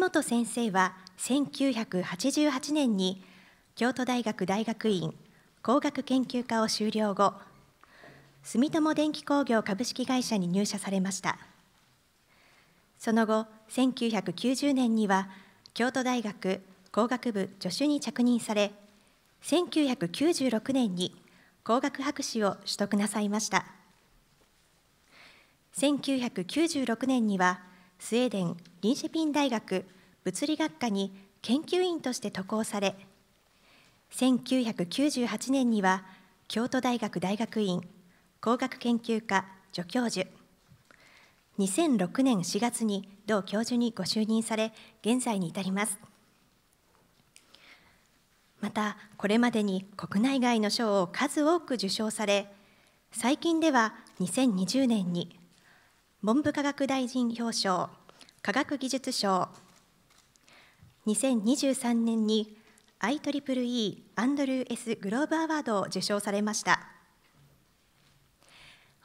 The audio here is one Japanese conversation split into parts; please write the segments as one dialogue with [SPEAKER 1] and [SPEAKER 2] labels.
[SPEAKER 1] 本先生は1988年に京都大学大学院工学研究科を修了後住友電機工業株式会社に入社されましたその後1990年には京都大学工学部助手に着任され1996年に工学博士を取得なさいました1996年にはスウェーデン・リンシェピン大学物理学科に研究員として渡航され1998年には京都大学大学院工学研究科助教授2006年4月に同教授にご就任され現在に至りますまたこれまでに国内外の賞を数多く受賞され最近では2020年に文部科学大臣表彰科学技術賞2023年に IEEE アンドルー・エス・グローブ・アワードを受賞されました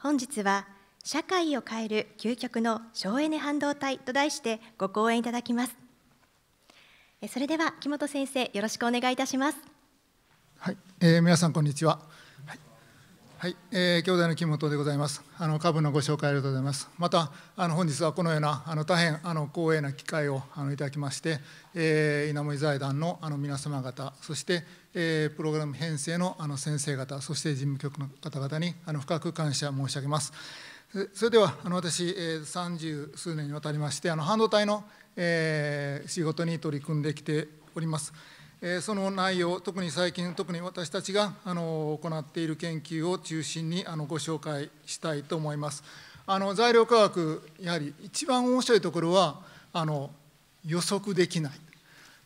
[SPEAKER 1] 本日は社会を変える究極の省エネ半導体と題してご講演いただきますそれでは木本先生よろしくお願いいたします
[SPEAKER 2] はい、えー、皆さんこんにちは、はい、はい、えー、兄弟の木本でございます。あの株のご紹介ありがとうございます。またあの本日はこのようなあの大変あの光栄な機会をあのいただきまして、えー、稲森財団のあの皆様方、そして、えー、プログラム編成のあの先生方、そして事務局の方々にあの深く感謝申し上げます。それではあの私、えー、三十数年にわたりましてあの半導体の、えー、仕事に取り組んできております。その内容、特に最近、特に私たちがあの行っている研究を中心にあのご紹介したいと思います。あの材料科学、やはり一番面白いところはあの予測できない、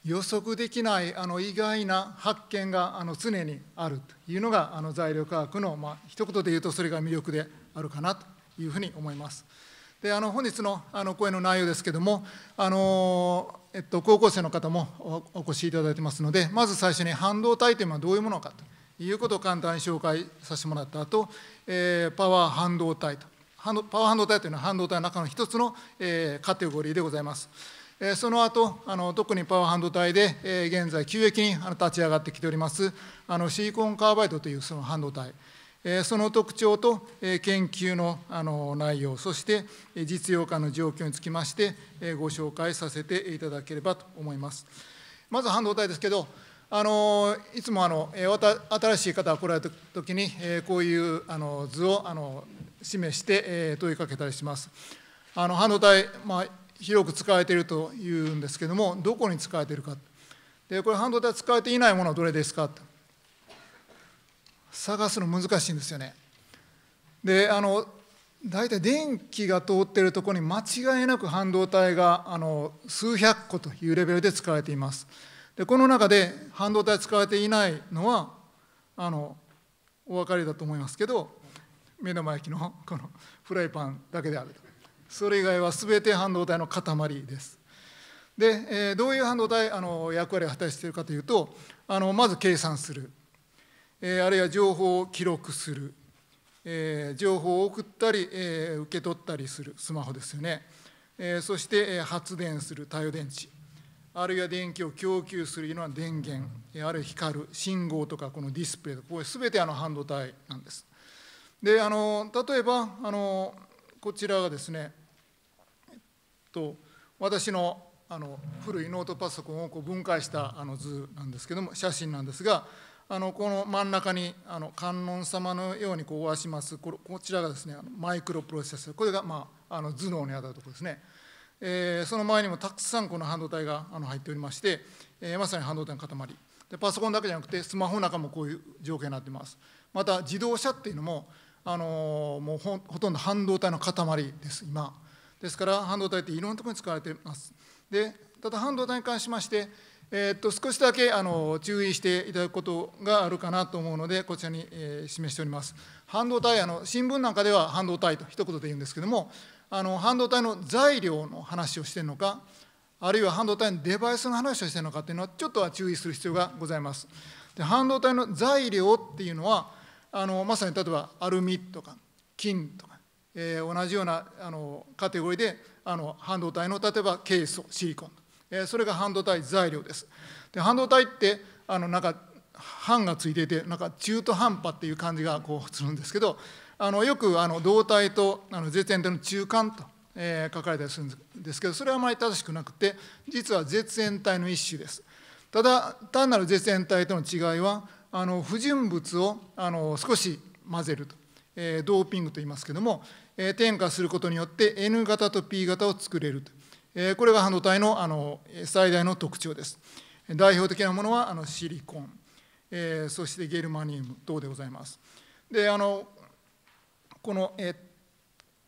[SPEAKER 2] 予測できないあの意外な発見があの常にあるというのがあの材料科学の、まあ一言で言うとそれが魅力であるかなというふうに思います。であの本日のあの講演の内容ですけれども、あのえっと、高校生の方もお越しいただいてますので、まず最初に半導体というのはどういうものかということを簡単に紹介させてもらった後、えー、パワー半導体と、パワー半導体というのは半導体の中の一つの、えー、カテゴリーでございます。えー、その後あの特にパワー半導体で、えー、現在、急激に立ち上がってきておりますあのシリコンカーバイドというその半導体。その特徴と研究の内容、そして実用化の状況につきまして、ご紹介させていただければと思います。まず半導体ですけど、あのいつもあの新しい方が来られたときに、こういうあの図をあの示して問いかけたりします。あの半導体、まあ、広く使われているというんですけども、どこに使われているか、でこれ、半導体使われていないものはどれですかと。探すの難しいんですよね。であの大体電気が通ってるところに間違いなく半導体があの数百個というレベルで使われています。でこの中で半導体使われていないのはあのお分かりだと思いますけど目の前焼きのこのフライパンだけであるとそれ以外は全て半導体の塊です。で、えー、どういう半導体あの役割を果たしているかというとあのまず計算するえあるいは情報を記録する、え情報を送ったり、え受け取ったりするスマホですよね、えそして、え発電する太陽電池あるいは電気を供給するような電源、あるいは光る信号とかこのディスプレイとかこれ全てあの半導体なんです。であの例えばあのこちらがですね、えっと、私のあの古いノートパソコンをこう分解したあの図なんですけども写真なんですがあのこの真ん中にあの観音様のようにこうわしますこちらがですねマイクロプロセッサーこれが、まあ、あの頭脳にあたるところですね、えー、その前にもたくさんこの半導体があの入っておりまして、えー、まさに半導体の塊でパソコンだけじゃなくてスマホの中もこういう状況になってますまた自動車っていうのも、あのー、もうほとんど半導体の塊です今ですから半導体っていろんなところに使われていますでただ半導体に関しましてえっと少しだけあの注意していただくことがあるかなと思うので、こちらに、え示しております。半導体あの、新聞なんかでは半導体と一言で言うんですけども、あの半導体の材料の話をしているのか、あるいは半導体のデバイスの話をしているのかというのは、ちょっとは注意する必要がございます。で半導体の材料っていうのは、あのまさに例えばアルミとか金とか、えー、同じようなあのカテゴリーであの半導体の例えばケイ素シリコンそれが半導体材料です。で半導体ってあのなんか半がついていてなんか中途半端っていう感じがこうするんですけどあのよくあの導体とあの絶縁体の中間と、えー、書かれたりするんですけどそれはあまり正しくなくて実は絶縁体の一種です。ただ単なる絶縁体との違いはあの不純物をあの少し混ぜると、えー、ドーピングと言いますけども、えー、添加することによって N 型と P 型を作れるとこれが半導体のあの最大の特徴です。代表的なものはあのシリコン、えー、そしてゲルマニウム等でございます。であのこの、えー、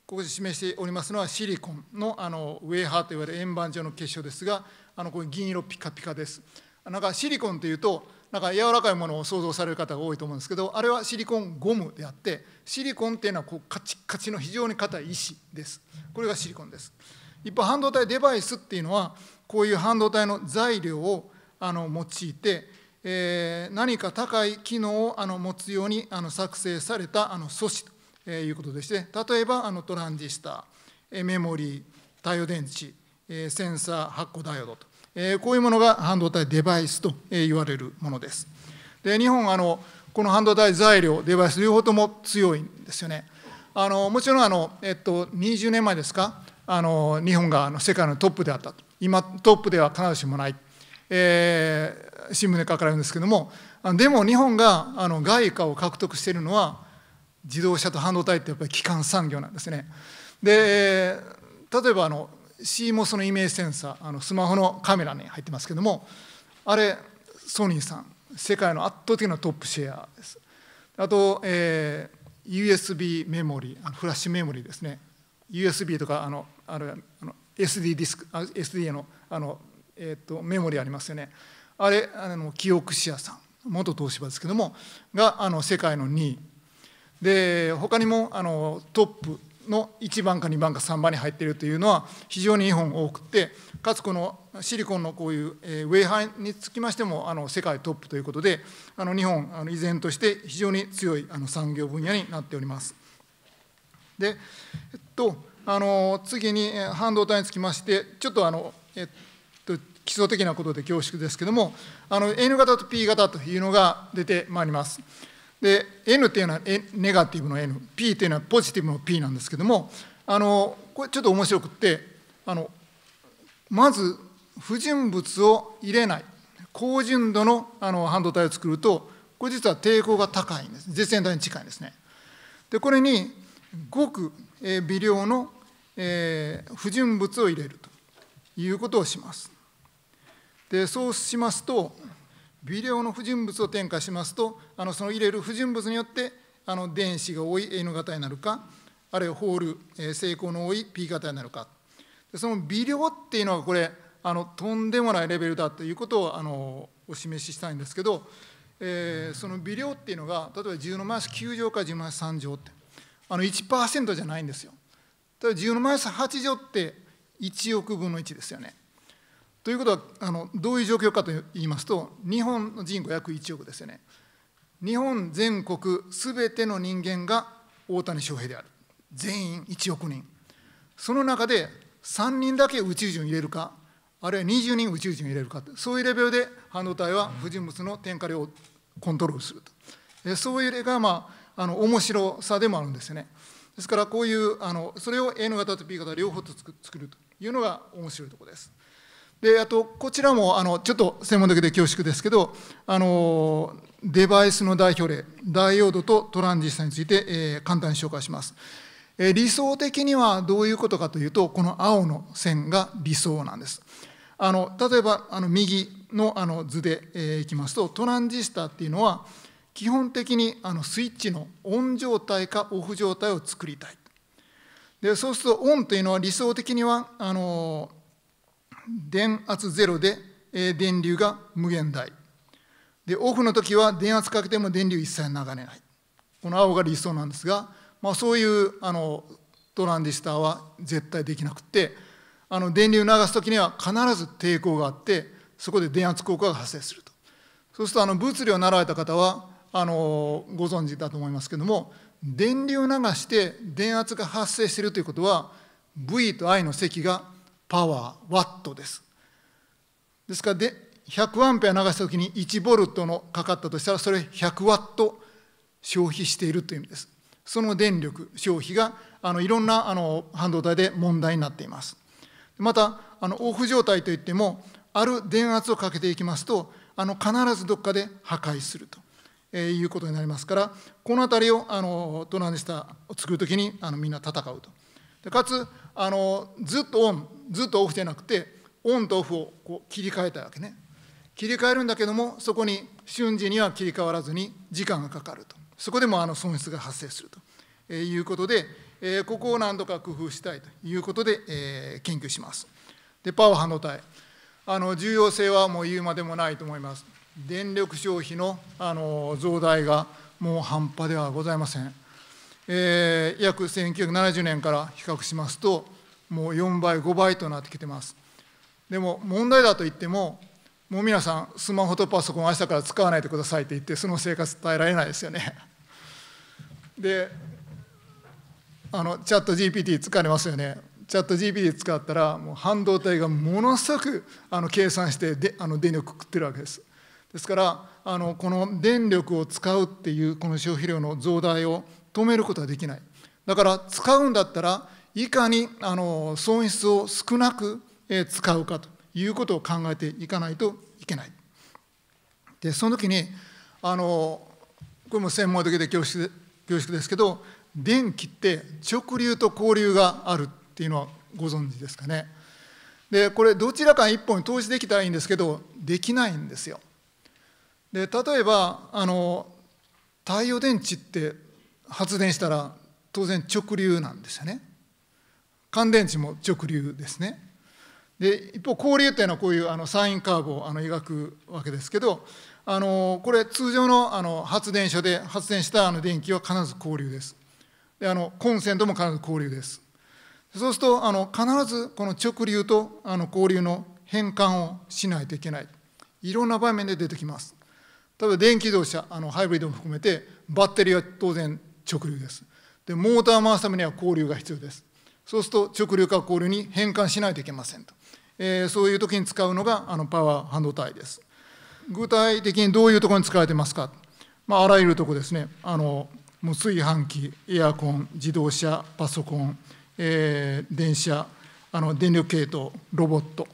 [SPEAKER 2] ここで示しておりますのはシリコンのあのウェーハーといわれる円盤状の結晶ですがあのこれ銀色ピカピカです。なんかシリコンというとなんか柔らかいものを想像される方が多いと思うんですけどあれはシリコンゴムであってシリコンっていうのはこうカチカチの非常に硬い石です。これがシリコンです。一方半導体デバイスっていうのはこういう半導体の材料をあの用いて、えー、何か高い機能をあの持つようにあの作成されたあの素子ということでして例えばあのトランジスタメモリー太陽電池センサー発光ダイオードと、えー、こういうものが半導体デバイスと言われるものです。で日本あのこの半導体材料デバイス両方とも強いんですよね。あのもちろんあの、えっと、20年前ですかあの日本が世界のトップであったと今トップでは必ずしもない、えー、新聞で書かれるんですけどもでも日本があの外貨を獲得しているのは自動車と半導体ってやっぱり基幹産業なんですね。で例えばあの CMOS のイメージセンサーあのスマホのカメラに入ってますけどもあれソニーさん世界の圧倒的なトップシェアですあと、えー、USB メモリフラッシュメモリですね USB とかあのあるあの SD ディスク SDA のあの、えーと、メモリありますよねあれあの記憶シアさん元東芝ですけどもがあの世界の2位で他にもあのトップの1番か2番か3番に入っているというのは非常に日本多くてかつこのシリコンのこういう、えウェイハイにつきましてもあの世界トップということであの日本あの依然として非常に強いあの産業分野になっております。で、えっと、あの次に半導体につきまして、ちょっとあの、えっと、基礎的なことで恐縮ですけども、あの N 型と P 型というのが出てまいります。で、N っていうのはネガティブの N、P っていうのはポジティブの P なんですけども、あのこれちょっと面白くってあの、まず不純物を入れない、高純度のあの半導体を作ると、これ実は抵抗が高いんです、絶縁体に近いんですね。で、これにごく微量の不純物を入れるということをします。でそうしますと微量の不純物を添加しますとあのその入れる不純物によってあの電子が多い N 型になるかあるいはホール、え成功の多い P 型になるかでその微量っていうのはこれあのとんでもないレベルだということをあのお示ししたいんですけど、えー、その微量っていうのが例えば10のナし9乗か10のナし3乗ってあの1%じゃないんですよ。ただ10のマイナス8乗って1億分の1ですよね。ということはあのどういう状況かと言いますと日本の人口約1億ですよね。日本全国すべての人間が大谷翔平である全員1億人その中で3人だけ宇宙人を入れるかあるいは20人宇宙人を入れるかそういうレベルで半導体は不純物の添加量をコントロールするとそういう例がまああの面白さでもあるんですね。ですからこういうあのそれを N 型と P 型両方と作るというのが面白いところです。であとこちらもあのちょっと専門的で恐縮ですけどあのデバイスの代表例ダイオードとトランジスタについて、えー、簡単に紹介します、えー、理想的にはどういうことかというとこの青の線が理想なんですあの例えばあの右のあの図で、えー、いきますとトランジスタっていうのは基本的にあのスイッチのオン状態かオフ状態を作りたい。でそうするとオンというのは理想的にはあの電圧ゼロで電流が無限大でオフの時は電圧かけても電流一切流れないこの青が理想なんですが、まあ、そういうあのトランジスターは絶対できなくってあの電流流す時には必ず抵抗があってそこで電圧効果が発生するとそうするとあの物理を習われた方はあのご存知だと思いますけども電流流して電圧が発生しているということは V と I の積がパワーワットです。ですからで100アンペア流した時に1ボルトのかかったとしたらそれ100ワット消費しているという意味です。その電力消費があのいろんなあの半導体で問題になっています。またあのオフ状態といってもある電圧をかけていきますとあの必ずどっかで破壊すると。えー、いうことになりますから、この辺りをあのトンジスタを作るときにあのみんな戦うと。でかつあの、ずっとオン、ずっとオフじゃなくて、オンとオフをこう切り替えたわけね。切り替えるんだけども、そこに瞬時には切り替わらずに時間がかかると。そこでもあの損失が発生すると、えー、いうことで、えー、ここを何とか工夫したいということで、えー、研究します。で、パワー半導体。あの重要性はもう言うまでもないと思います。電力消費のあの増大がもう半端ではございません、えー、約1970年から比較しますともう4倍5倍となってきてますでも問題だと言ってももう皆さんスマホとパソコン明日から使わないでくださいって言ってその生活耐えられないですよね であのチャット GPT 使われますよねチャット GPT 使ったらもう半導体がものすごくあの計算してであの電力食ってるわけですですからあのこの電力を使うっていうこの消費量の増大を止めることはできないだから使うんだったらいかにあの損失を少なく使うかということを考えていかないといけないでその時にあのこれも専門的で恐縮ですけど電気って直流と交流があるっていうのはご存知ですかねでこれどちらか一本に投資できたらいいんですけどできないんですよで例えばあの太陽電池って発電したら当然直流なんですよね乾電池も直流ですねで一方交流っていうのはこういうあのサインカーブをあの描くわけですけどあのこれ通常のあの発電所で発電したあの電気は必ず交流ですであのコンセントも必ず交流ですそうするとあの必ずこの直流とあの交流の変換をしないといけないいろんな場面で出てきます例えば電気自動車あのハイブリッドも含めてバッテリーは当然直流ですでモーターを回すためには交流が必要ですそうすると直流か交流に変換しないといけませんと、えー、そういう時に使うのがあのパワー半導体です具体的にどういうところに使われてますか、まあ、あらゆるところですねあのもう炊飯器エアコン自動車パソコン、えー、電車あの電力系統ロボット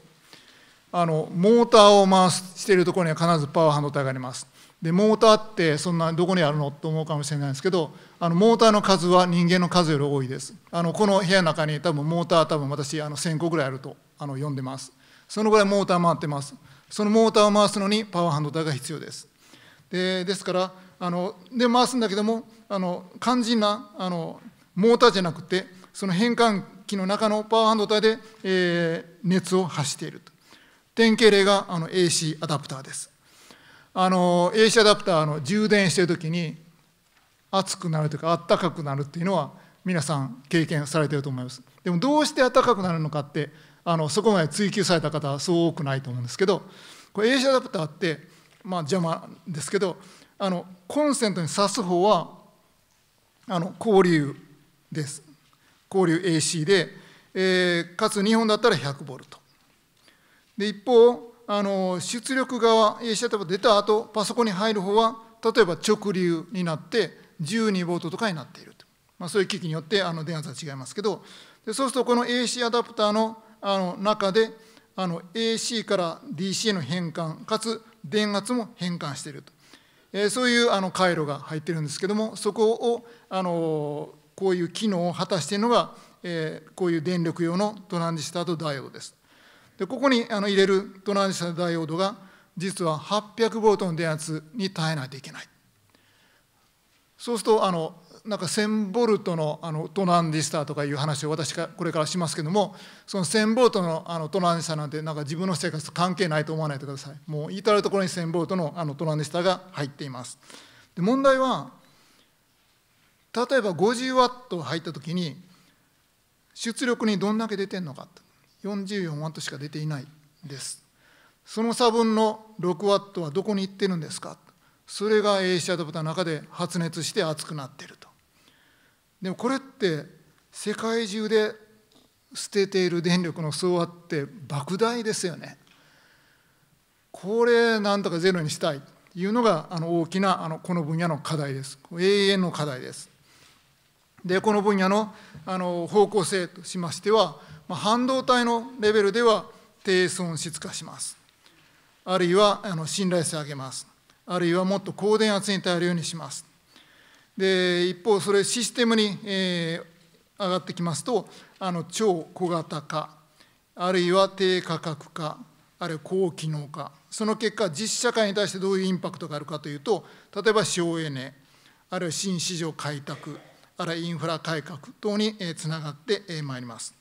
[SPEAKER 2] あのモーターを回しているところには必ずパワー半導体がありますでモーターってそんなどこにあるのと思うかもしれないですけどあのモーターの数は人間の数より多いですあのこの部屋の中に多分モーター多分私あの1,000個ぐらいあるとあの読んでますそのぐらいモーター回ってますそのモーターを回すのにパワー半導体が必要ですでですからあので回すんだけどもあの肝心なあのモーターじゃなくてその変換器の中のパワー半導体で、えー、熱を発していると典型例があの AC アダプターですあの AC アダプターの充電してる時に熱くなるというかあったかくなるっていうのは皆さん経験されてると思いますでもどうしてあったかくなるのかってあのそこまで追求された方はそう多くないと思うんですけどこれ AC アダプターってまあ邪魔ですけどあのコンセントに挿す方はあの交流です交流 AC で、えー、かつ日本だったら100ボルトで一方あの出力側、例えば出た後パソコンに入る方は、例えば直流になって、12ボートとかになっていると、まあ、そういう機器によってあの電圧は違いますけど、でそうすると、この AC アダプターのあの中で、あの AC から DC への変換、かつ電圧も変換していると、えー、そういうあの回路が入ってるんですけども、そこをあのこういう機能を果たしているのが、えー、こういう電力用のトランジスタとダイオウドです。でここにあの入れるトランジスタダイオードが実は800ボルトの電圧に耐えないといけないそうするとあのなんか1000ボルトのあのトランジスタとかいう話を私がこれからしますけどもその1000ボルトのあのトランジスタなんてなんか自分の生活と関係ないと思わないでくださいもう至る所に1000ボルトのあのトランジスタが入っていますで問題は例えば50ワット入った時に出力にどんだけ出てるのかと44ワットしか出ていないです。その差分の6ワットはどこに行ってるんですかそれが A 社アタブタの中で発熱して熱くなってると。でもこれって世界中で捨てている電力の総和って莫大ですよね。これなんとかゼロにしたいというのがあの大きなあのこの分野の課題です。永遠の課題です。でこの分野のあの方向性としましては、まあ、半導体のレベルでは低損失化します。あるいはあの信頼性を上げます。あるいはもっと高電圧に耐えるようにします。で一方、それシステムに、えー、上がってきますと、あの超小型化、あるいは低価格化、あるいは高機能化、その結果、実社会に対してどういうインパクトがあるかというと、例えば省エネ、あるいは新市場開拓、あらインフラ改革等につながってまいります。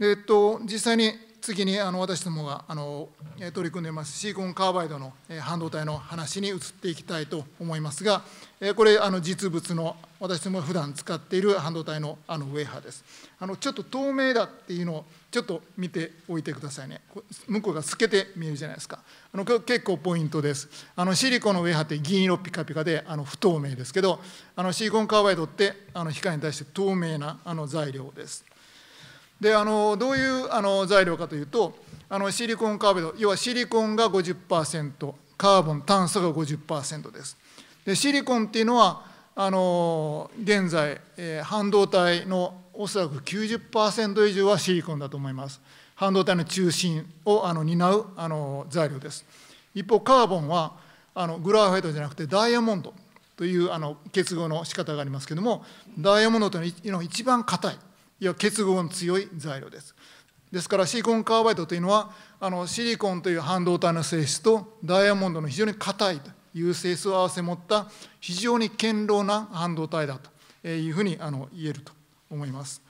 [SPEAKER 2] えっと、実際に次にあの私どもがあの取り組んでいますシリコンカーバイドの半導体の話に移っていきたいと思いますが、これ、あの実物の私どもが普段使っている半導体のあのウェハーです。あのちょっと透明だっていうのをちょっと見ておいてくださいね。向こうが透けて見えるじゃないですか。あの結構ポイントです。あのシリコンのウェハーって銀色ピカピカであの不透明ですけど、あのシリコンカーバイドってあの光に対して透明なあの材料です。であのどういうあの材料かというとあのシリコンカーベド要はシリコンが50%カーボン炭素が50%ですでシリコンっていうのはあの現在、えー、半導体のおそらく90%以上はシリコンだと思います半導体の中心をあの担うあの材料です一方カーボンはあのグラファイトじゃなくてダイヤモンドというあの結合の仕方がありますけれどもダイヤモンドというのは一番硬いいや結合の強い材料です。ですからシリコンカーバイドというのはあのシリコンという半導体の性質とダイヤモンドの非常に硬いという性質を併せ持った非常に堅牢な半導体だというふうにあの言えると思います。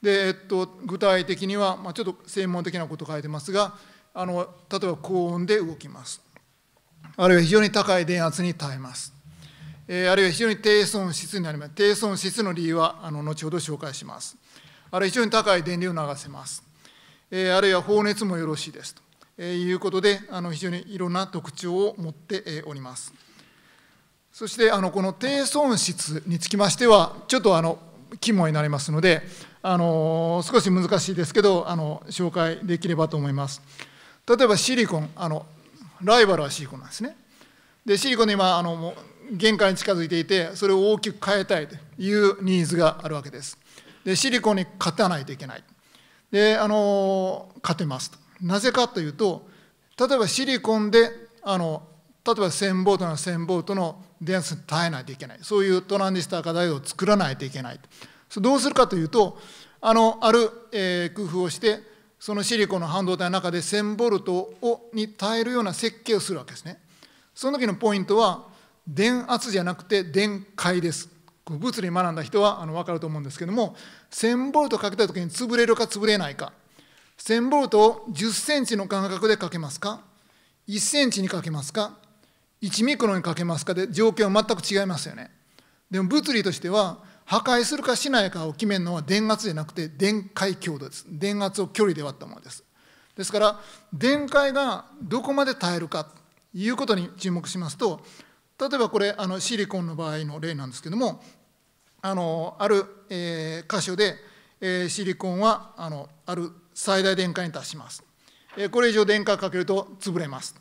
[SPEAKER 2] でえっと、具体的には、まあ、ちょっと専門的なこと書いてますがあの例えば高温で動きますあるいは非常に高い電圧に耐えますあるいは非常に低損失になります低損失の理由はあの後ほど紹介しますあるいは非常に高い電流を流せます。えあるいは放熱もよろしいですと、えいうことで、あの非常にいろんな特徴を持っております。そしてあのこの低損失につきましては、ちょっとあの肝になりますので、あの少し難しいですけどあの、紹介できればと思います。例えばシリコン、あのライバルはシリコンなんですね。でシリコンで今あの限界に近づいていて、それを大きく変えたいというニーズがあるわけです。でシリコンに勝たないといけないであの勝てますとなぜかというと例えばシリコンであの例えば1000ボートなら1000ボートの電圧に耐えないといけないそういうトランジスターダ台を作らないといけないどうするかというとあのある、えー、工夫をしてそのシリコンの半導体の中で1000ボルトをに耐えるような設計をするわけですねその時のポイントは電圧じゃなくて電解です物理学んだ人はあの分かると思うんですけども1000ボルトかけた時に潰れるか潰れないか1000ボルトを10センチの間隔でかけますか1センチにかけますか1ミクロンにかけますかで条件は全く違いますよねでも物理としては破壊するかしないかを決めるのは電圧じゃなくて電解強度です電圧を距離で割ったものですですから電解がどこまで耐えるかということに注目しますと例えばこれあのシリコンの場合の例なんですけどもあのある、えー、箇所で、えー、シリコンはあのある最大電荷に達します、えー、これ以上電荷かけると潰れます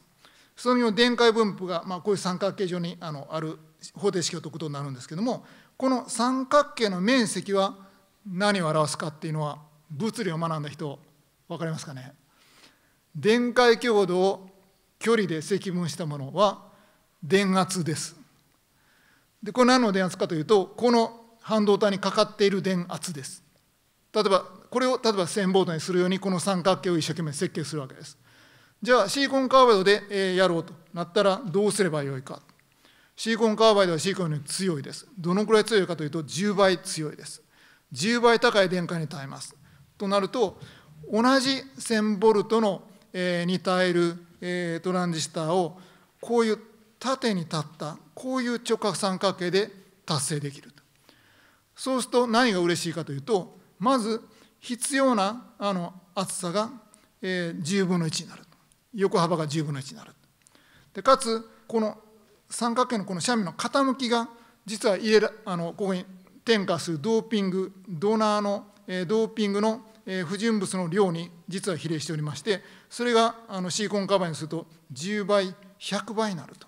[SPEAKER 2] その時の電解分布が、まあ、こういう三角形上にあのある方程式を解くことになるんですけどもこの三角形の面積は何を表すかっていうのは物理を学んだ人分かりますかね電解強度を距離で積分したものは電圧ですでこれ何の電圧かというとこの半導体にかかっている電圧です例えばこれを例えば1000ボートにするようにこの三角形を一生懸命設計するわけですじゃあシリコンカーバイドでやろうとなったらどうすればよいかシリコンカーバイドはシリコンより強いですどのくらい強いかというと10倍強いです10倍高い電荷に耐えますとなると同じ1000ボルトの、えに耐える、えトランジスタをこういう縦に立ったこういう直角三角形で達成できるとそうすると何が嬉しいかというとまず必要なあの厚さが、えー、10分の1になる横幅が10分の1になるでかつこの三角形のこの斜面の傾きが実は入れあのここに点火するドーピングドナーの、えー、ドーピングの、え不純物の量に実は比例しておりましてそれがあのシリコンカバーにすると10倍100倍になると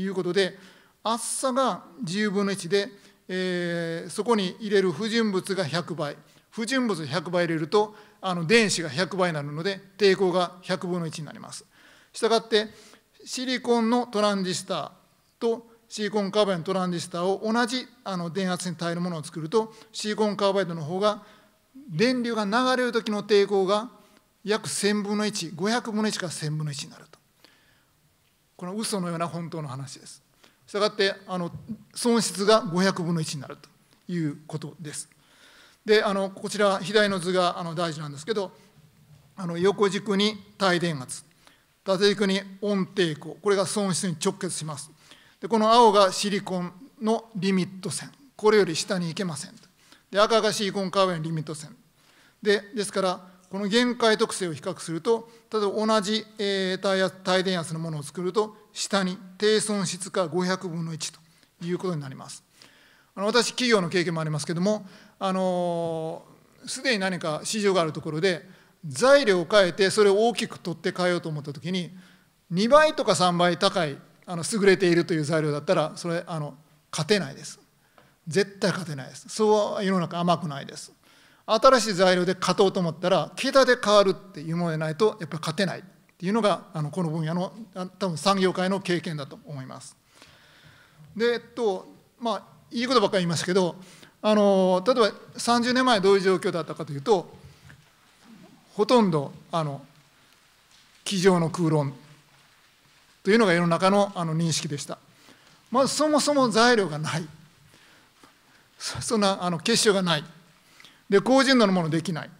[SPEAKER 2] いうことで、厚さが10分の1で、えー、そこに入れる不純物が100倍、不純物100倍入れると、あの電子が100倍になるので、抵抗が100分の1になります。したがって、シリコンのトランジスタとシリコンカーバイドのトランジスタを同じあの電圧に耐えるものを作ると、シリコンカーバイドの方が電流が流れる時の抵抗が約1000分の1、500分の1から1000分の1になると。この嘘のような本当の話です。したがってあの損失が500分の1になるということです。であのこちら左の図があの大事なんですけどあの横軸に帯電圧縦軸に温抵抗これが損失に直結します。でこの青がシリコンのリミット線これより下に行けませんで赤がシリコンカーウェのリミット線でですからこの限界特性を比較すると、例えば同じ、えー、帯電圧のものを作ると、下に低損失化500分の1ということになります。あの私、企業の経験もありますけれども、あのす、でに何か市場があるところで、材料を変えて、それを大きく取って変えようと思ったときに、2倍とか3倍高い、あの優れているという材料だったら、それ、あの勝てないです。絶対勝てないです。そう世の中甘くないです。新しい材料で勝とうと思ったら桁で変わるっていうものでないとやっぱり勝てないっていうのがあのこの分野の多分産業界の経験だと思います。でえっとまあいいことばっかり言いますけどあの例えば30年前どういう状況だったかというとほとんどあの机上の空論というのが世の中のあの認識でした。まずそもそも材料がないそんなあの結晶がないで、高純度のものできない。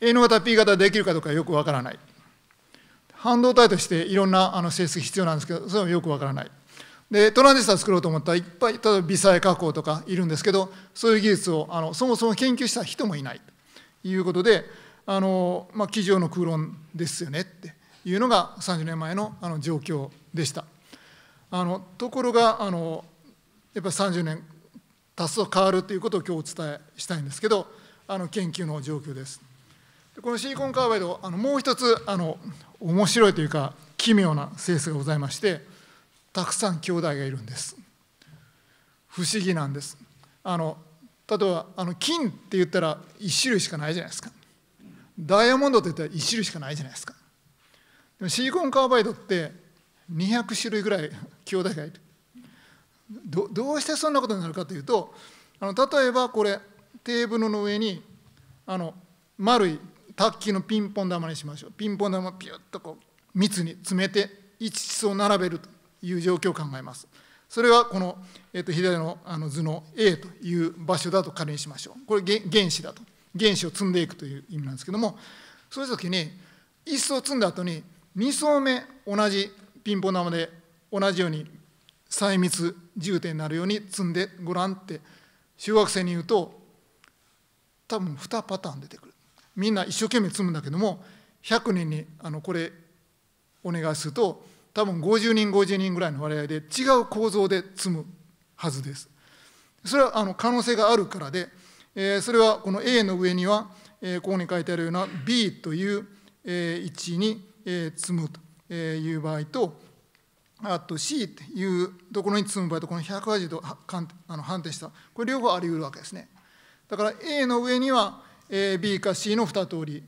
[SPEAKER 2] N 型、P 型できるかどうかよくわからない。半導体としていろんなあの性質必要なんですけど、それもよくわからない。で、トランジスタ作ろうと思ったらいっぱい、例えば微細加工とかいるんですけど、そういう技術をあのそもそも研究した人もいないということで、あのまあ、机上の空論ですよねっていうのが30年前のあの状況でした。あのところがあのやっぱり30年多数変わるということを今日お伝えしたいんですけどあの研究の状況ですこのシリコンカーバイドあのもう一つあの面白いというか奇妙な性質がございましてたくさん兄弟がいるんです不思議なんですあの例えばあの金って言ったら1種類しかないじゃないですかダイヤモンドって言ったら1種類しかないじゃないですかでもシリコンカーバイドって200種類ぐらい兄弟がいるどどうしてそんなことになるかというとあの例えばこれテーブルの上にあの丸い卓球のピンポン玉にしましょうピンポン玉をピュッとこう密に詰めて一層並べるという状況を考えますそれはこの、えっと左のあの図の A という場所だと仮にしましょうこれ原子だと原子を積んでいくという意味なんですけどもそういう時に1層積んだ後に2層目同じピンポン玉で同じように細密重点になるように積んでごらんって小学生に言うと多分2パターン出てくるみんな一生懸命積むんだけども100人にあのこれお願いすると多分50人50人ぐらいの割合で違う構造で積むはずですそれはあの可能性があるからで、えー、それはこの A の上には、えー、ここに書いてあるような B という、えー、位置に、えー、積むという場合とあと C というところに積む場合とこの180度あの反転したこれ両方あり得るわけですねだから A の上には B か C の2通り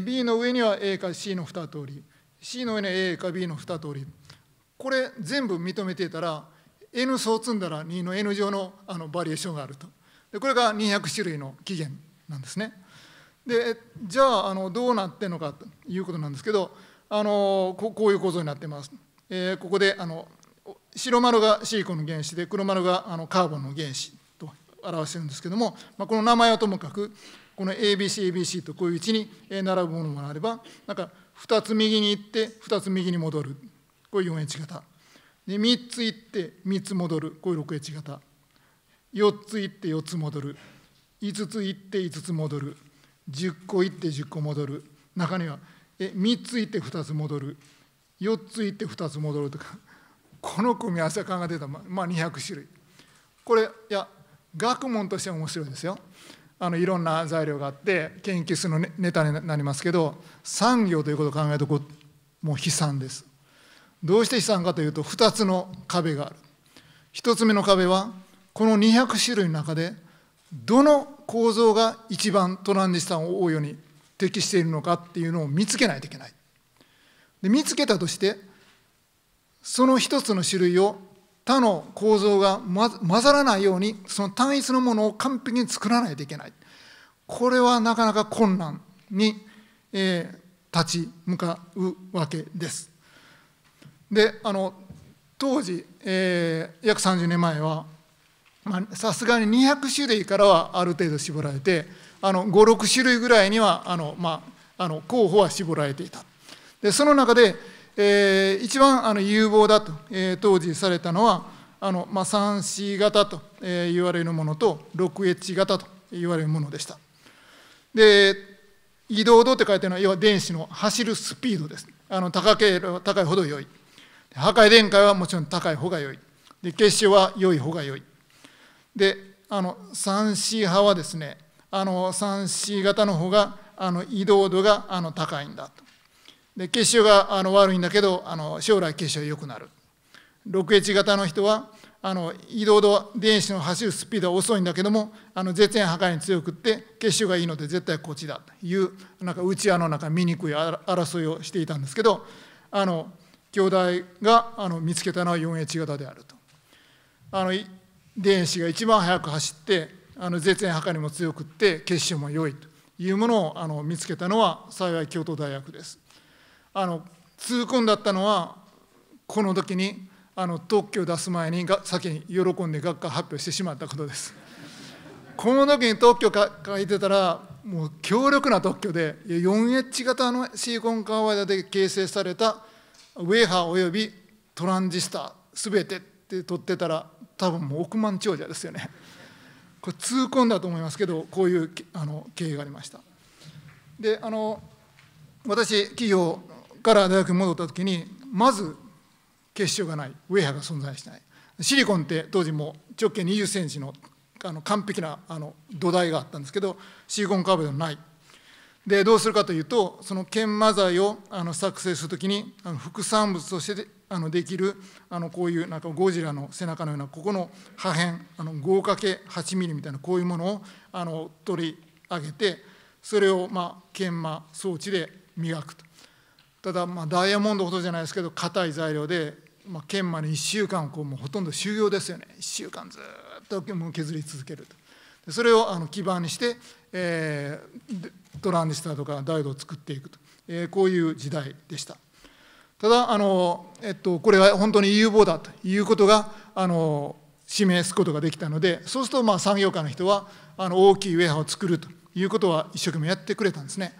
[SPEAKER 2] B の上には A か C の2通り C の上には A か B の2通りこれ全部認めていたら N 層積んだら2の N 乗のあのバリエーションがあるとでこれが200種類の起源なんですねでじゃああのどうなってんのかということなんですけどあのこういう構造になってますえー、ここであの白丸がシリコンの原子で黒丸があのカーボンの原子と表してるんですけども、まあ、この名前はともかくこの ABCABC とこういう位置に並ぶものもあればなんか2つ右に行って2つ右に戻るこういう 4H 型で3つ行って3つ戻るこういう 6H 型4つ行って4つ戻る5つ行って5つ戻る10個行って10個戻る中にはえ3つ行って2つ戻る4つ行って2つ戻るとかこの組み合わせ考えてたままあ200種類これいや学問としては面白いですよあのいろんな材料があって研究するのネタになりますけど産業ということを考えるとこもう悲惨ですどうして悲惨かというと2つの壁がある1つ目の壁はこの200種類の中でどの構造が一番トランジスタを覆うように適しているのかっていうのを見つけないといけないで見つけたとしてその一つの種類を他の構造が混ざらないようにその単一のものを完璧に作らないといけないこれはなかなか困難に、えー、立ち向かうわけです。であの当時、えー、約30年前はさすがに200種類からはある程度絞られて56種類ぐらいにはあの、まあ、あの候補は絞られていた。でその中で、えー、一番あの有望だと、えー、当時されたのはあの、まあ、3C 型と、えー、言われるものと 6H 型と言われるものでした。で移動度って書いてるのは要は電子の走るスピードです。あの高け高いほど良い。破壊電解はもちろん高い方が良い。で結晶は良い方が良い。であの 3C 派はですねあの 3C 型の方があの移動度があの高いんだと。で血腫があの悪いんだけどあの将来血腫が良くなる 6H 型の人はあの移動度電子の走るスピードは遅いんだけどもあの絶縁破壊に強くって血腫がいいので絶対こっちだというなんか内輪の中醜い争いをしていたんですけどあの兄弟があの見つけたのは 4H 型であると。あの電子が一番速く走ってあの絶縁破壊にも強くって血腫も良いというものをあの見つけたのは幸い京都大学です。あの痛恨だったのはこの時にあの特許を出す前にが先に喜んで学科発表してしまったことです。この時に特許か書いてたらもう強力な特許で 4H 型のシリコンカーワイダで形成されたウェーハーおよびトランジスタすべてって取ってたら多分もう億万長者ですよね。これ痛恨だと思いますけどこういうあの経緯がありました。であの私企業から大学に戻った時にまず結晶がないウェアが存在しないシリコンって当時も直径20センチのあの完璧なあの土台があったんですけどシリコンカーではないでどうするかというとその研磨剤をあの作成するときにあの副産物としてであのできるあのこういうなんかゴジラの背中のようなここの破片あの 5×8 ミリみたいなこういうものをあの取り上げてそれをまあ研磨装置で磨くとただ、まあ、ダイヤモンドほどじゃないですけど硬い材料で、まあ、研磨に1週間こうもうほとんど修行ですよね1週間ずっと削り続けるとそれをあの基盤にして、えー、トランジスタとかダイオドを作っていくと、えー、こういう時代でしたただあの、えっと、これは本当に有望だということがあの示すことができたのでそうするとまあ産業界の人はあの大きいウェアを作るということは一生懸命やってくれたんですね。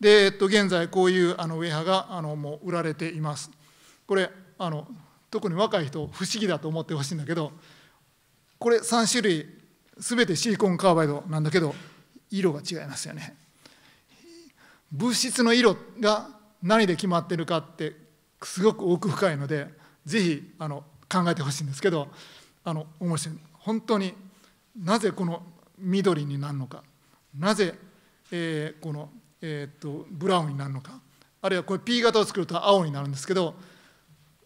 [SPEAKER 2] で、えっと、現在こういうあのウェハがあのもう売られていますこれあの特に若い人不思議だと思ってほしいんだけどこれ3種類全てシリコンカーバイドなんだけど色が違いますよね物質の色が何で決まってるかってすごく奥深いので是非あの考えてほしいんですけどあの面白い本当になぜこの緑になるのかなぜ、えー、このえー、っとブラウンになるのかあるいはこれ P 型を作ると青になるんですけど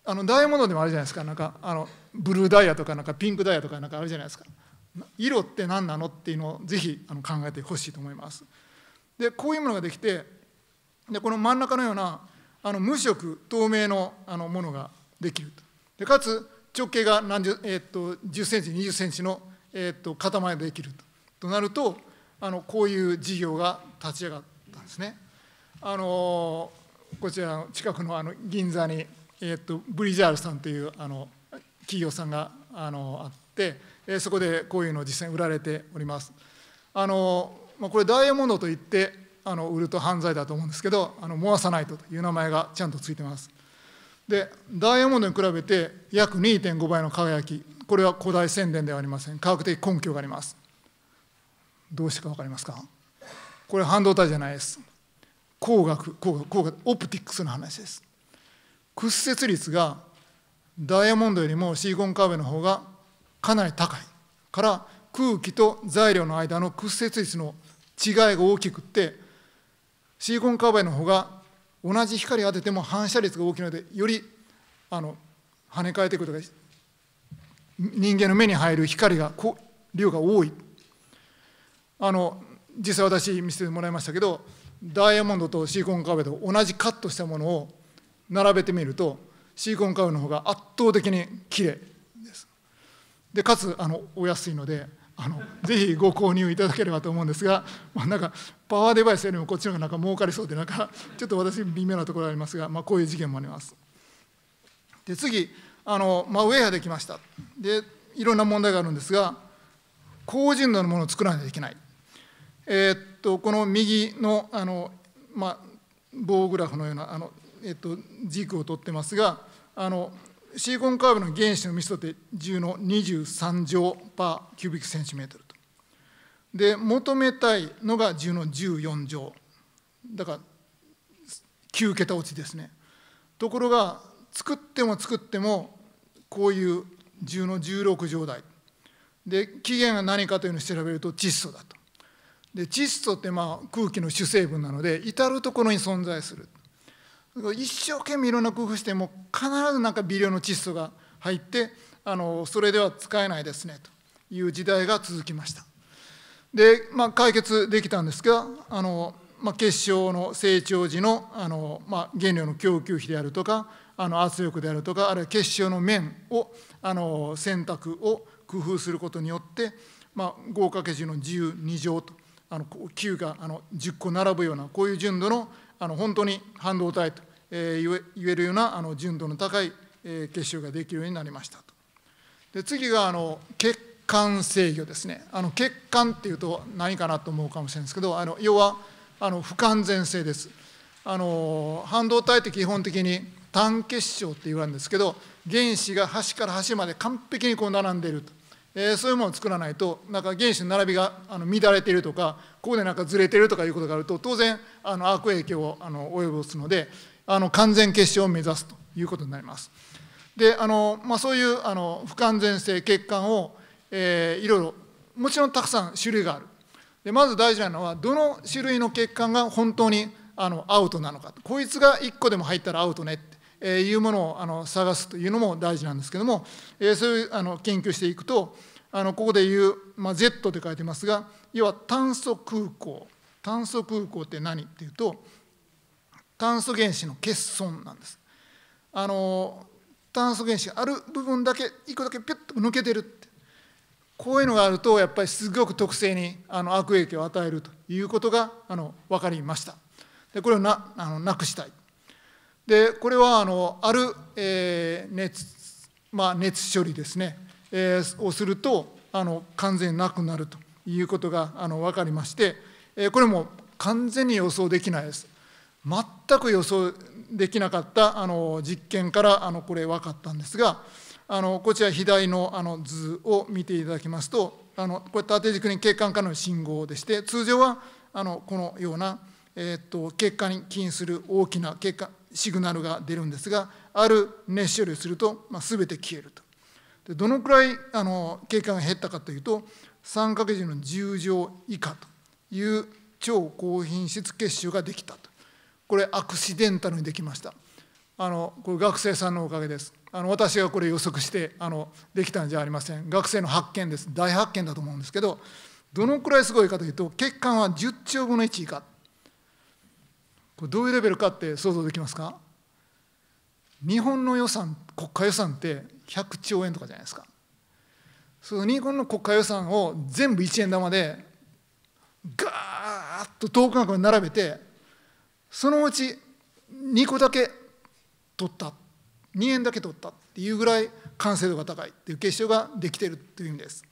[SPEAKER 2] あのダイヤモンドでもあるじゃないですかなんかあのブルーダイヤとかなんかピンクダイヤとかなんかあるじゃないですか色って何なのっていうのをぜひあの考えてほしいと思いますでこういうものができてでこの真ん中のようなあの無色透明のあのものができるでかつ直径が何十、えー、っと10センチ20センチの、えー、っと塊ができるとなるとあのこういう事業が立ち上がってですね。あのこちらの近くのあの銀座に、えー、っとブリジャールさんというあの企業さんがあのあって、えー、そこでこういうのを実際に売られております。あのまあ、これダイヤモンドといってあの売ると犯罪だと思うんですけどあの燃やさないとという名前がちゃんとついてます。でダイヤモンドに比べて約2.5倍の輝きこれは古代宣伝ではありません科学的根拠があります。どうしてか分かりますかこれ半導体じゃないです光学光学光学オプティックスの話です屈折率がダイヤモンドよりもシリコンカーベの方がかなり高いから空気と材料の間の屈折率の違いが大きくってシリコンカーベの方が同じ光当てても反射率が大きいのでよりあの跳ね返ってくるとか人間の目に入る光が量が多いあの実際私見せてもらいましたけどダイヤモンドとシリコンカーベと同じカットしたものを並べてみるとシリコンカーベの方が圧倒的に綺麗ですでかつあのお安いのであのぜひご購入いただければと思うんですが、まあ、なんかパワーデバイスよりもこっちの方がなんか儲かりそうでなんかちょっと私微妙なところありますが、まあ、こういう事件もあります。で次あの、まあ、ウェアできましたでいろんな問題があるんですが高純度のものを作らないといけないえー、っとこの右のあの、まあ、棒グラフのようなあの、えー、っと軸を取ってますがあのシリコンカーブの原子の密度って10の23乗パーキュービックセンチメートルと。で求めたいのが10の14乗だから9桁落ちですね。ところが作っても作ってもこういう10の16乗台で期限が何かというのを調べると窒素だと。で窒素ってまあ空気の主成分なので至る所に存在する一生懸命いろんな工夫しても必ずなんか微量の窒素が入ってあのそれでは使えないですねという時代が続きましたで、まあ、解決できたんですがあの、まあ、結晶の成長時のあの、まあ、原料の供給費であるとかあの圧力であるとかあるいは結晶の面をあの選択を工夫することによって、まあ、合格け時の自由二乗とあの9があの10個並ぶような、こういう純度のあの本当に半導体と、えー、言えるようなあの純度の高い、えー、結晶ができるようになりましたと。で次があの血管制御ですね。あの血管っていうと何かなと思うかもしれないですけど、あの要はあの不完全性です。あの半導体って基本的に単結晶って言われるんですけど原子が端から端まで完璧にこう並んでいるとえー、そういうものを作らないとなんか原子の並びがあの乱れているとかここでなんかずれてるとかいうことがあると当然あの悪影響をあの及ぼすのであの完全結晶を目指すということになります。であのまあ、そういうあの不完全性欠陥を、えー、いろいろもちろんたくさん種類があるでまず大事なのはどの種類の欠陥が本当にあのアウトなのかこいつが1個でも入ったらアウトねえいうものをあの探すというのも大事なんですけども、えそういうあの研究していくとあのここでいう、まあ、Z って書いてますが要は炭素空港炭素空港って何っていうと炭素原子の欠損なんです。あの炭素原子がある部分だけ1個だけピュッと抜けてるってこういうのがあるとやっぱりすごく特性にあの悪影響を与えるということがあの分かりましたでこれをなあのなくしたいでこれはあのある、えー、熱,、まあ、熱処理ですね、えー、をするとあの完全になくなるということがあの分かりまして、えー、これも完全に予想できないです。全く予想できなかったあの実験からあのこれ分かったんですがあのこちら左のあの図を見ていただきますとあのこれ縦軸に血管からの信号でして通常はあのこのような、えー、っと血管に起因する大きな血管シグナルが出るんですがある熱処理をすると、まあ、全て消えるとでどのくらいあの経過が減ったかというと3 ×月の10乗以下という超高品質結晶ができたとこれアクシデンタルにできましたあのこれ学生さんのおかげですあの私がこれ予測してあのできたんじゃありません学生の発見です大発見だと思うんですけどどのくらいすごいかというと血管は10兆分の1以下これどういうレベルかって想像できますか日本の予算国家予算って100兆円とかじゃないですかその日本の国家予算を全部1円玉でガーッと等間隔に並べてそのうち2個だけ取った2円だけ取ったっていうぐらい完成度が高いっていう結晶ができてるという意味です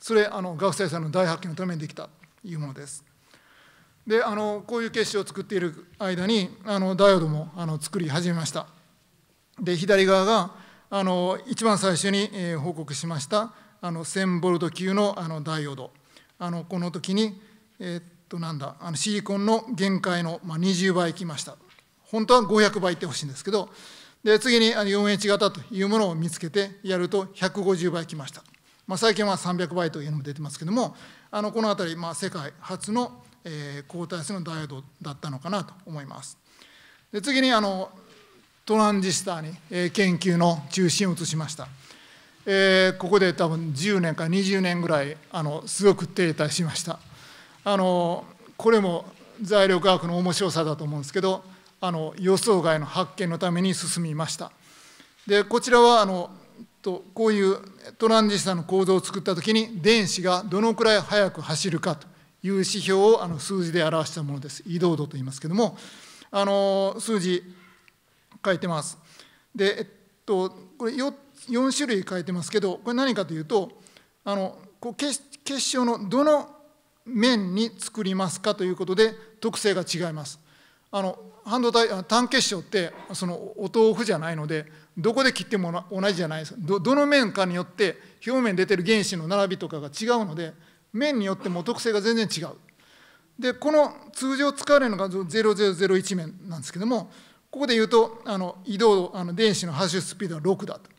[SPEAKER 2] それあの学生さんの大発見のためにできたというものですであのこういう結晶を作っている間にあのダイオードもあの作り始めましたで左側があの一番最初に、えー、報告しましたあの1000ボルト級のあのダイオードあのこの時に、えー、っとなんだあのシリコンの限界の、まあ、20倍きました本当は500倍いってほしいんですけどで次に 4H 型というものを見つけてやると150倍きました、まあ、最近は300倍というのも出てますけどもあのこの辺り、まあ、世界初のえー、皇太子のダイオードだったのかなと思います。で次にあのトランジスターに、えー、研究の中心を移しました。えー、ここで多分10年か20年ぐらいあのすごく停滞しました。あのこれも材料科学の面白さだと思うんですけどあの予想外の発見のために進みました。でこちらはあのとこういうトランジスタの構造を作った時に電子がどのくらい速く走るかという指標をあの数字で表したものです。移動度と言いますけども、あの数字書いてます。で、えっと、これ 4, 4種類書いてますけど、これ何かというと、あのこう結結晶のどの面に作りますかということで特性が違います。あの半導体単結晶ってそのお豆腐じゃないのでどこで切っても同じじゃないですどどの面かによって表面出てる原子の並びとかが違うので面によっても特性が全然違う。でこの通常使われるのが0001面なんですけどもここで言うとあの移動あの電子の発出スピードは6だと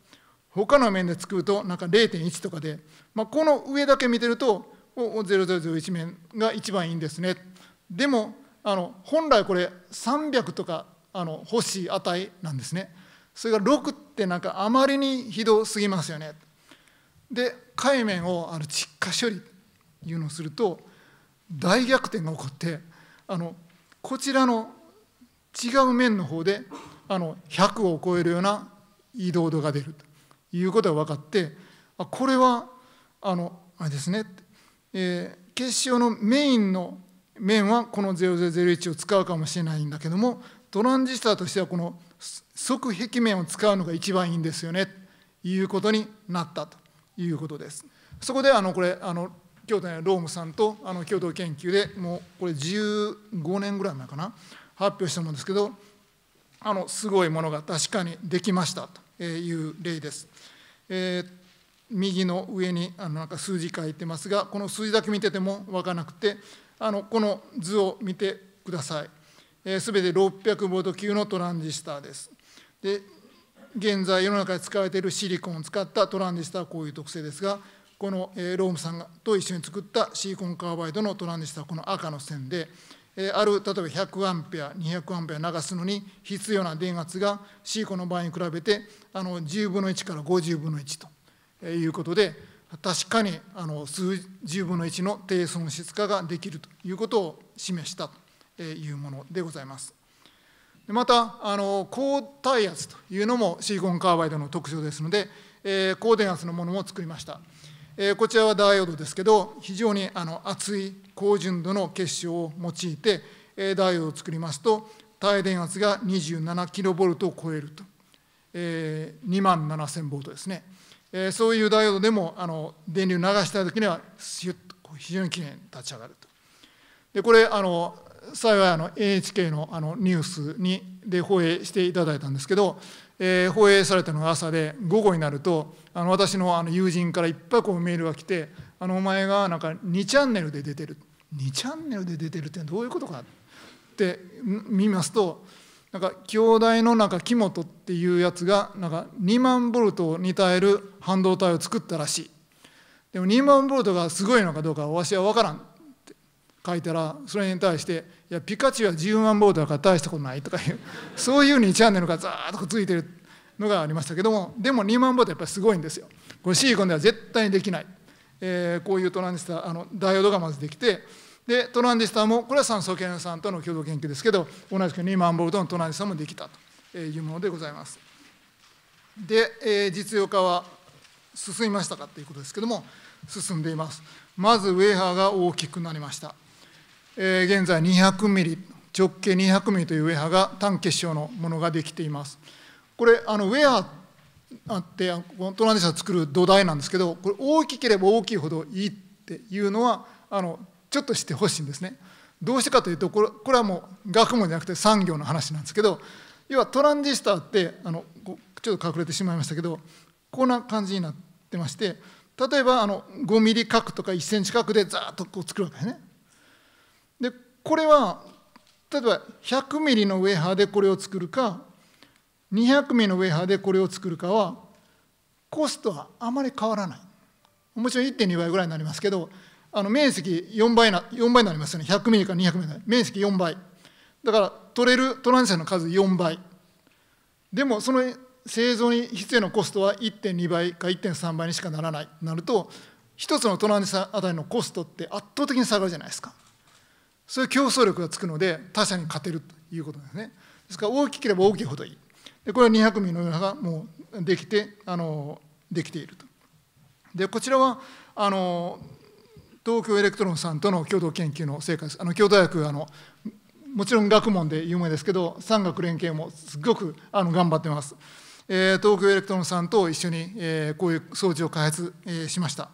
[SPEAKER 2] 他の面で作るとなんか0.1とかで、まあ、この上だけ見てると0001面が一番いいんですねでもあの本来これ300とかあの欲しい値なんですねそれが6ってなんかあまりにひどすぎますよねで界面をあの窒化処理いうのをすると大逆転が起こってあのこちらの違う面の方であの100を超えるような移動度が出るということが分かってあこれはあのあれですね、えー、結晶のメインの面はこの0001を使うかもしれないんだけどもトランジスタとしてはこの側壁面を使うのが一番いいんですよねということになったということです。そこであのこれあの京都のロームさんとあの共同研究でもうこれ15年ぐらい前かな発表したものですけどあのすごいものが確かにできましたという例です。えー、右の上にあのなんか数字書いてますがこの数字だけ見てても分からなくてあのこの図を見てください。す、えー、べ、て600ボルト級のトランジスタです。で現在世の中で使われているシリコンを使ったトランジスタはこういう特性ですがこのロームさんと一緒に作ったシーコンカーバイドのトランジスタはこの赤の線で、ある例えば100アンペア、200アンペア流すのに必要な電圧がシーコンの場合に比べてあの10分の1から50分の1ということで、確かにあの数十分の1の低損失化ができるということを示したというものでございます。またあの高耐圧というのもシリコンカーバイドの特徴ですので、えー、高電圧のものも作りましたえこちらはダイオードですけど、非常にあの熱い高純度の結晶を用いて、えダイオードを作りますと、耐電圧が27キロボルトを超えると、え2万7000ボルトですね。えそういうダイオードでもあの電流流したい時には、シュッと非常にきれいに立ち上がると。でこれあの幸いあの NHK のあのニュースにで放映していただいたんですけど、えー、放映されたのが朝で午後になるとあの私のあの友人からいっぱいこうメールが来て「あのお前がなんか2チャンネルで出てる」「2チャンネルで出てるってどういうことか」って見ますとなんか兄弟のなんか木本っていうやつがなんか2万ボルトに耐える半導体を作ったらしいでも2万ボルトがすごいのかどうかわしは分からん書いたらそれに対して「いやピカチュウは10万ボートだから大したことない」とかいう そういうふうにチャンネルがザーッとくっついてるのがありましたけどもでも2万ボートやっぱりすごいんですよ。これシリコンでは絶対にできない、えー、こういうトランジスタあのダイオードがまずできてでトランジスタもこれは酸素系の酸との共同研究ですけど同じく2万ボルトのトランジスタもできたというものでございます。で、えー、実用化は進みましたかということですけども進んでいます。まずウェーハーが大きくなりました。えー、現在200ミリ直径200ミリというウェアが単結晶のものができていますこれあのウェアあってトランジスタを作る土台なんですけどこれ大きければ大きいほどいいっていうのはあのちょっとしてほしいんですねどうしてかというとこれこれはもう学問じゃなくて産業の話なんですけど要はトランジスタってあのちょっと隠れてしまいましたけどこんな感じになってまして例えばあの5ミリ角とか1センチ角でざっとこう作るわけですねこれは例えば100ミリのウェハーでこれを作るか200ミリのウェハーでこれを作るかはコストはあまり変わらないもちろん1.2倍ぐらいになりますけどあの面積4倍な4倍になりますよね100ミリから200ミリ面積4倍だから取れるトランジシンの数4倍でもその製造に必要なコストは1.2倍か1.3倍にしかならないなると1つのトランジョンあたりのコストって圧倒的に下がるじゃないですか。そういう競争力がつくので他社に勝てるということですねですから大きければ大きいほどいいでこれは200ミリのようながもうできてあのできているとでこちらはあの東京エレクトロンさんとの共同研究の成果ですあの京都大学あのもちろん学問で有名ですけど産学連携もすごくあの頑張ってます、えー、東京エレクトロンさんと一緒に、えー、こういう装置を開発、えー、しました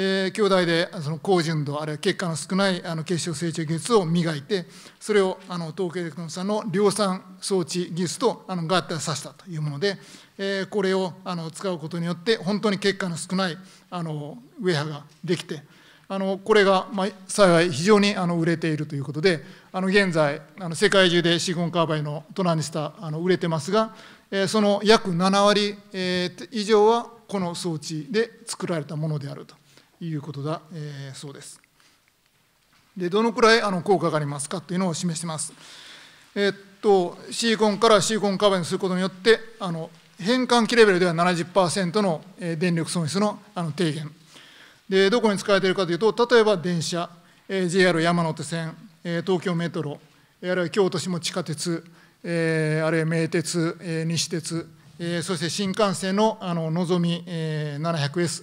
[SPEAKER 2] えー、兄弟でその高純度、あるいは結果の少ないあの結晶成長技術を磨いて、それをあの統計クトンさんの量産装置技術とあの合体させたというもので、えこれをあの使うことによって、本当に結果の少ないあのウェアができて、あのこれが、まあ、幸い非常にあの売れているということで、あの現在、あの世界中でシリコンカーバイのトランジスタあの売れてますが、えその約7割、え以上はこの装置で作られたものであると。いうことだ、えー、そうです。でどのくらいあの効果がありますかというのを示してます。えー、っとシリコンからシリコンカバーにすることによってあの変換器レベルでは70%の電力損失のあの低減でどこに使われているかというと例えば電車え JR 山手線え東京メトロあるいは京都市も地下鉄あるいは名鉄え西鉄えそして新幹線のあののぞみえ 700S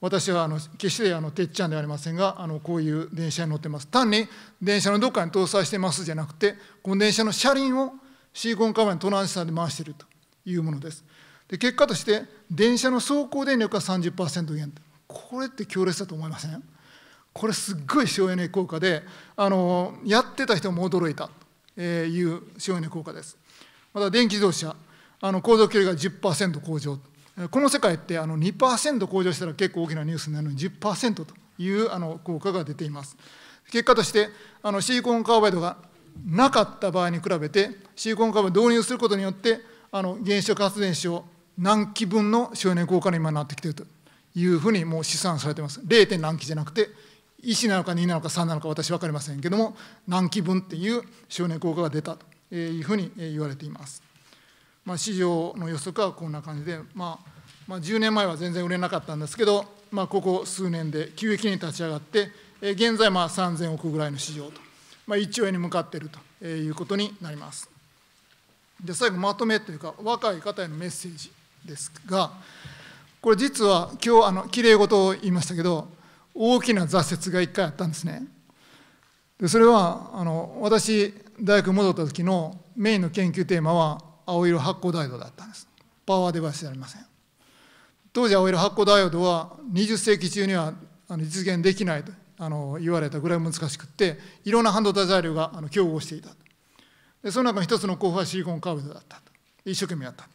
[SPEAKER 2] 私はあの決してあのてっちゃんではありませんがあのこういう電車に乗ってます単に電車のどっかに搭載してますじゃなくてこの電車の車輪をシリコンカバーにトランスタで回しているというものですで結果として電車の走行電力が30%減これって強烈だと思いませんこれすっごい省エネ効果であのやってた人も驚いたという省エネ効果ですまた電気自動車あの航続距離が10%向上この世界ってあの2%向上したら結構大きなニュースになるのに10%というあの効果が出ています。結果としてあのシリコンカーバイドがなかった場合に比べてシリコンカーバイドを導入することによってあの原子力発電所何基分の省エネ効果に今なってきているというふうにもう試算されています。0. 何基じゃなくて1なのか2なのか3なのか私分かりませんけども何基分っていう省エネ効果が出たというふうに言われています。まあ、市場の予測はこんな感じで、まあ、まあ、10年前は全然売れなかったんですけど、まあ、ここ数年で急激に立ち上がって、え現在まあ3000億ぐらいの市場と、まあ、1兆円に向かっているということになります。で最後まとめというか若い方へのメッセージですがこれ実は今日あのきれい事を言いましたけど大きな挫折が1回あったんですね。でそれはあの私大学戻った時のメインの研究テーマは青色発光ダイオドだったんですパワーデバイスじゃありません当時青色発光ダイオドは20世紀中には実現できないとあの言われたぐらい難しくっていろんな半導体材料があの競合していたでその中の一つの候補はシリコンカーブドだったと一生懸命やった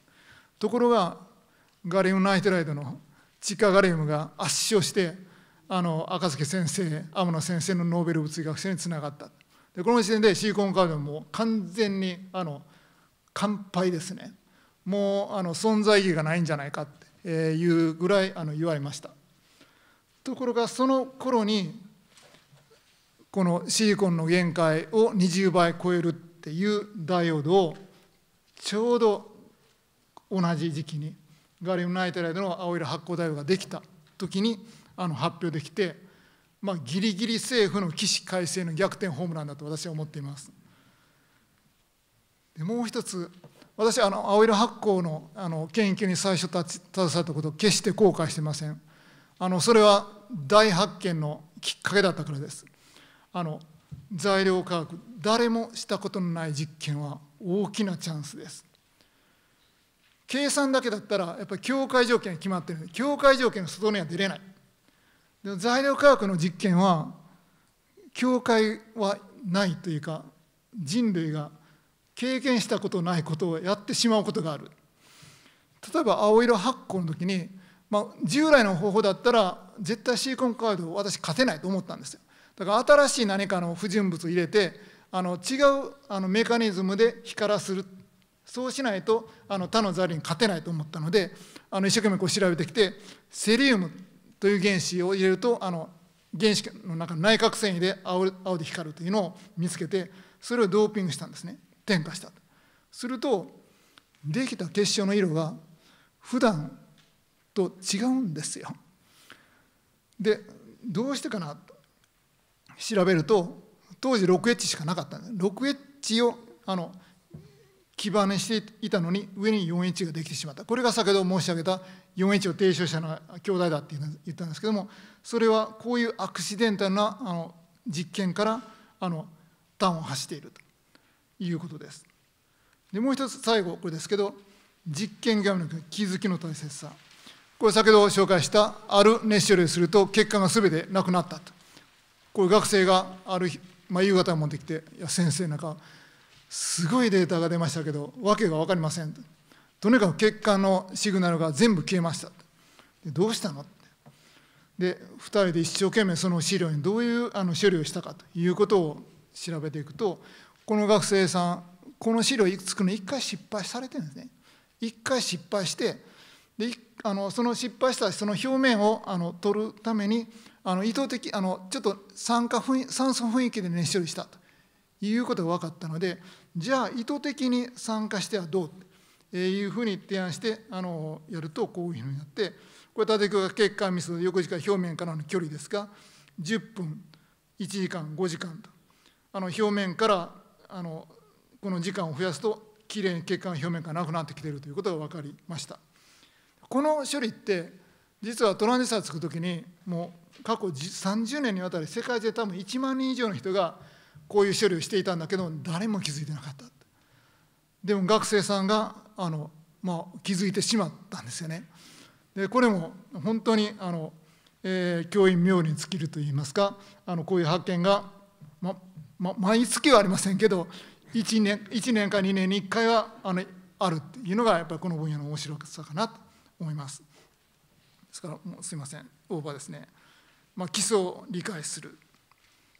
[SPEAKER 2] ところがガリウムナイトライドの窒化ガリウムが圧勝してあの赤崎先生天野先生のノーベル物理学賞につながったでこの時点でシリコンカーブドも完全にあの乾杯ですねもうあの存在意義がないんじゃないかっていうぐらいあの言われましたところがその頃にこのシリコンの限界を20倍超えるっていうダイオードをちょうど同じ時期にガリウムナイトライドの青色発光ダイオードができた時にあの発表できて、まあ、ギリギリ政府の起死回生の逆転ホームランだと私は思っています。でもう一つ私あの青色発酵のあの研究に最初立携わったことを決して後悔してませんあのそれは大発見のきっかけだったからですあの材料科学誰もしたことのない実験は大きなチャンスです計算だけだったらやっぱり境界条件が決まってるので境界条件の外には出れないで材料科学の実験は境界はないというか人類が経験したことないことをやってしまうことがある例えば青色発行の時に、まあ、従来の方法だったら絶対シリコンカードを私勝てないと思ったんですよだから新しい何かの不純物を入れてあの違うあのメカニズムで光らするそうしないとあの他のザリに勝てないと思ったのであの一生懸命こう調べてきてセリウムという原子を入れるとあの原子の中の内核繊維で青青で光るというのを見つけてそれをドーピングしたんですね。点火したするとできた結晶の色が普段と違うんですよでどうしてかな調べると当時 6H しかなかったんです 6H をあの基盤にしていたのに上に 4H ができてしまったこれが先ほど申し上げた 4H を提唱したの兄弟だって言ったんですけどもそれはこういうアクシデンタルなあの実験からあの端を発しているということです。でもう一つ最後これですけど実験業務の気づきの大切さこれ先ほど紹介したある熱処理をすると血管が全てなくなったとこれ学生がある日、まあ、夕方持ってきて「いや先生なんかすごいデータが出ましたけど訳が分かりません」と。とにかく血管のシグナルが全部消えましたでどうしたのって。で2人で一生懸命その資料にどういうあの処理をしたかということを調べていくとこの学生さんこの資料作るの1回失敗されてるんですね1回失敗してであのその失敗したその表面をあの取るためにあの意図的あのちょっと酸化酸素雰囲気で熱処理したということが分かったのでじゃあ意図的に酸化してはどうというふうに提案してあのやるとこういうふうになってこれ立てが血管ス度横軸表面からの距離ですが10分1時間5時間とあの表面からあのこの時間を増やすときれいに血管表面がなくなってきているということが分かりましたこの処理って実はトランジスタをくるときにもう過去30年にわたり世界中で多分1万人以上の人がこういう処理をしていたんだけど誰も気づいてなかったでも学生さんがあの、まあ、気づいてしまったんですよねでこれも本当にあの、えー、教員妙に尽きるといいますかあのこういう発見がま、毎月はありませんけど1年 ,1 年か2年に1回はあのあるっていうのがやっぱりこの分野の面白さかなと思います。ですからもうすいませんオーバーですね。まあ、基礎を理解する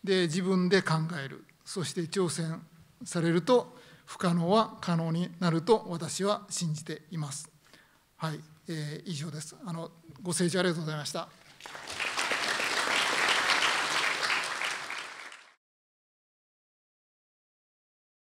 [SPEAKER 2] で自分で考えるそして挑戦されると不可能は可能になると私は信じています。はい、えー、以上です。あのご清聴ありがとうございました。